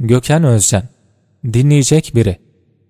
Gökhan Özcan Dinleyecek biri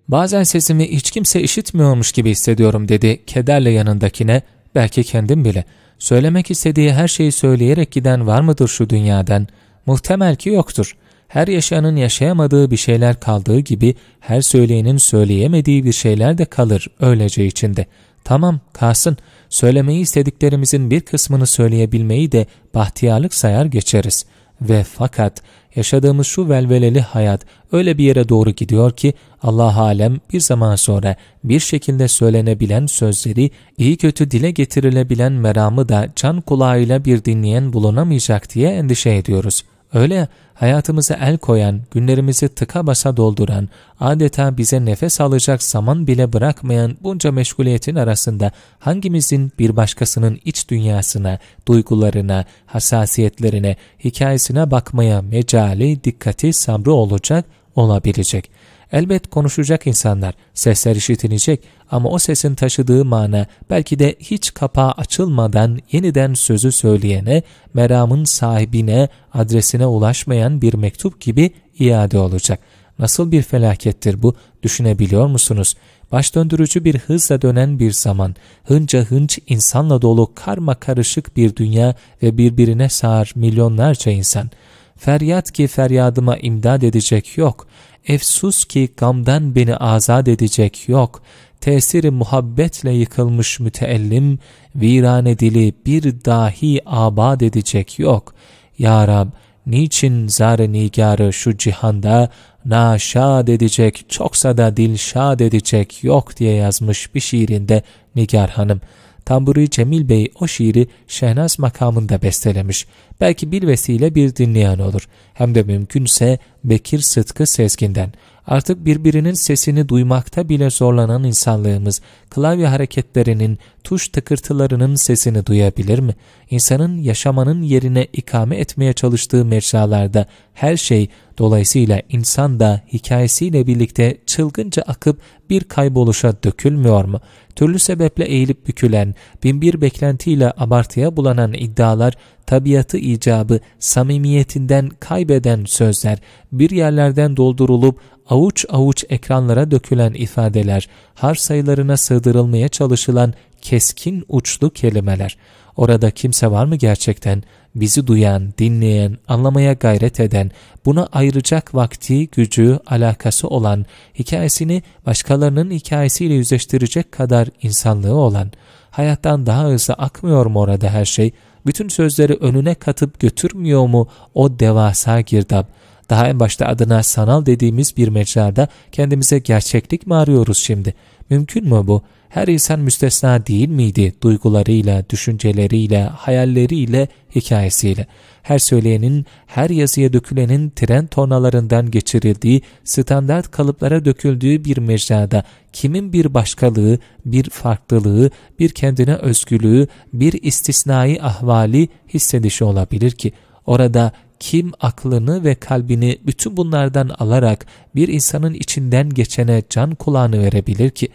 Bazen sesimi hiç kimse işitmiyormuş gibi hissediyorum dedi kederle yanındakine belki kendim bile. Söylemek istediği her şeyi söyleyerek giden var mıdır şu dünyadan? Muhtemel ki yoktur. Her yaşayanın yaşayamadığı bir şeyler kaldığı gibi her söyleyenin söyleyemediği bir şeyler de kalır öylece içinde. Tamam kalsın söylemeyi istediklerimizin bir kısmını söyleyebilmeyi de bahtiyarlık sayar geçeriz.'' Ve fakat yaşadığımız şu velveleli hayat öyle bir yere doğru gidiyor ki Allah alem bir zaman sonra bir şekilde söylenebilen sözleri, iyi kötü dile getirilebilen meramı da can kulağıyla bir dinleyen bulunamayacak diye endişe ediyoruz.'' Öyle hayatımıza el koyan, günlerimizi tıka basa dolduran, adeta bize nefes alacak zaman bile bırakmayan bunca meşguliyetin arasında hangimizin bir başkasının iç dünyasına, duygularına, hassasiyetlerine, hikayesine bakmaya mecali, dikkati, sabrı olacak, olabilecek.'' Elbet konuşacak insanlar, sesler işitilecek ama o sesin taşıdığı mana belki de hiç kapağı açılmadan yeniden sözü söyleyene, meramın sahibine, adresine ulaşmayan bir mektup gibi iade olacak. Nasıl bir felakettir bu düşünebiliyor musunuz? Baş döndürücü bir hızla dönen bir zaman, hınca hınç insanla dolu karma karışık bir dünya ve birbirine sağır milyonlarca insan.'' Feryat ki feryadıma imdad edecek yok. Efsus ki gamdan beni azat edecek yok. Tesiri muhabbetle yıkılmış müteellim, virane dili bir dahi abad edecek yok. Ya Rab, niçin zar nigarı şu cihanda naşad edecek, çoksa da dilşad edecek yok diye yazmış bir şiirinde Nigar Hanım. Tamburi Cemil Bey o şiiri Şehnaz makamında bestelemiş. Belki bir vesile bir dinleyen olur. Hem de mümkünse Bekir Sıtkı Sezgin'den. Artık birbirinin sesini duymakta bile zorlanan insanlığımız, klavye hareketlerinin, tuş tıkırtılarının sesini duyabilir mi? İnsanın yaşamanın yerine ikame etmeye çalıştığı mecralarda her şey, dolayısıyla insan da hikayesiyle birlikte çılgınca akıp bir kayboluşa dökülmüyor mu? Türlü sebeple eğilip bükülen, binbir beklentiyle abartıya bulanan iddialar, tabiatı icabı, samimiyetinden kaybeden sözler, bir yerlerden doldurulup avuç avuç ekranlara dökülen ifadeler, harf sayılarına sığdırılmaya çalışılan keskin uçlu kelimeler. Orada kimse var mı gerçekten? Bizi duyan, dinleyen, anlamaya gayret eden, buna ayıracak vakti, gücü, alakası olan, hikayesini başkalarının hikayesiyle yüzleştirecek kadar insanlığı olan, hayattan daha hızlı akmıyor mu orada her şey? Bütün sözleri önüne katıp götürmüyor mu o devasa girdap? Daha en başta adına sanal dediğimiz bir mecrada kendimize gerçeklik mi arıyoruz şimdi? Mümkün mü bu? Her insan müstesna değil miydi? Duygularıyla, düşünceleriyle, hayalleriyle, hikayesiyle. Her söyleyenin, her yazıya dökülenin tren tornalarından geçirildiği, standart kalıplara döküldüğü bir mecrada kimin bir başkalığı, bir farklılığı, bir kendine özgülüğü, bir istisnai ahvali hissedişi olabilir ki? Orada kim aklını ve kalbini bütün bunlardan alarak bir insanın içinden geçene can kulağını verebilir ki?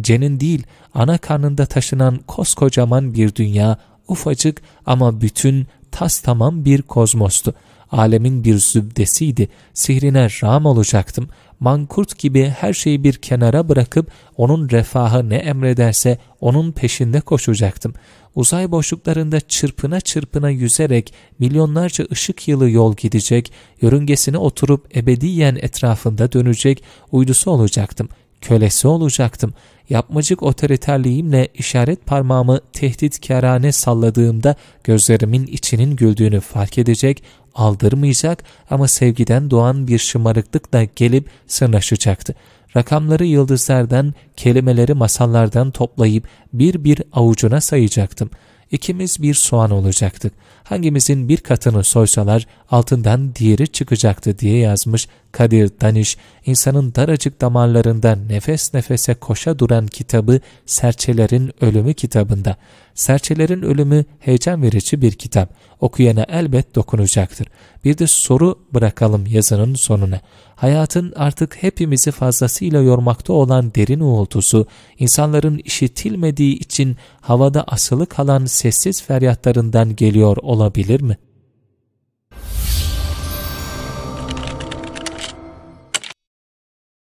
Cenin değil, ana karnında taşınan koskocaman bir dünya, ufacık ama bütün tas tamam bir kozmostu. Alemin bir zübdesiydi, sihrine ram olacaktım mankurt gibi her şeyi bir kenara bırakıp onun refahı ne emrederse onun peşinde koşacaktım. Uzay boşluklarında çırpına çırpına yüzerek milyonlarca ışık yılı yol gidecek, yörüngesine oturup ebediyen etrafında dönecek uydusu olacaktım kölesi olacaktım. Yapmacık otoriterliğimle işaret parmağımı tehditkarane salladığımda gözlerimin içinin güldüğünü fark edecek, aldırmayacak ama sevgiden doğan bir şımarıklıkla gelip sırnaşacaktı. Rakamları yıldızlardan, kelimeleri masallardan toplayıp bir bir avucuna sayacaktım. İkimiz bir soğan olacaktık. Hangimizin bir katını soysalar altından diğeri çıkacaktı diye yazmış Kadir Daniş, insanın daracık damarlarında nefes nefese koşa duran kitabı Serçelerin Ölümü kitabında. Serçelerin Ölümü heyecan verici bir kitap. Okuyana elbet dokunacaktır. Bir de soru bırakalım yazının sonuna. Hayatın artık hepimizi fazlasıyla yormakta olan derin uğultusu, insanların işitilmediği için havada asılı kalan sessiz feryatlarından geliyor olabilir mi?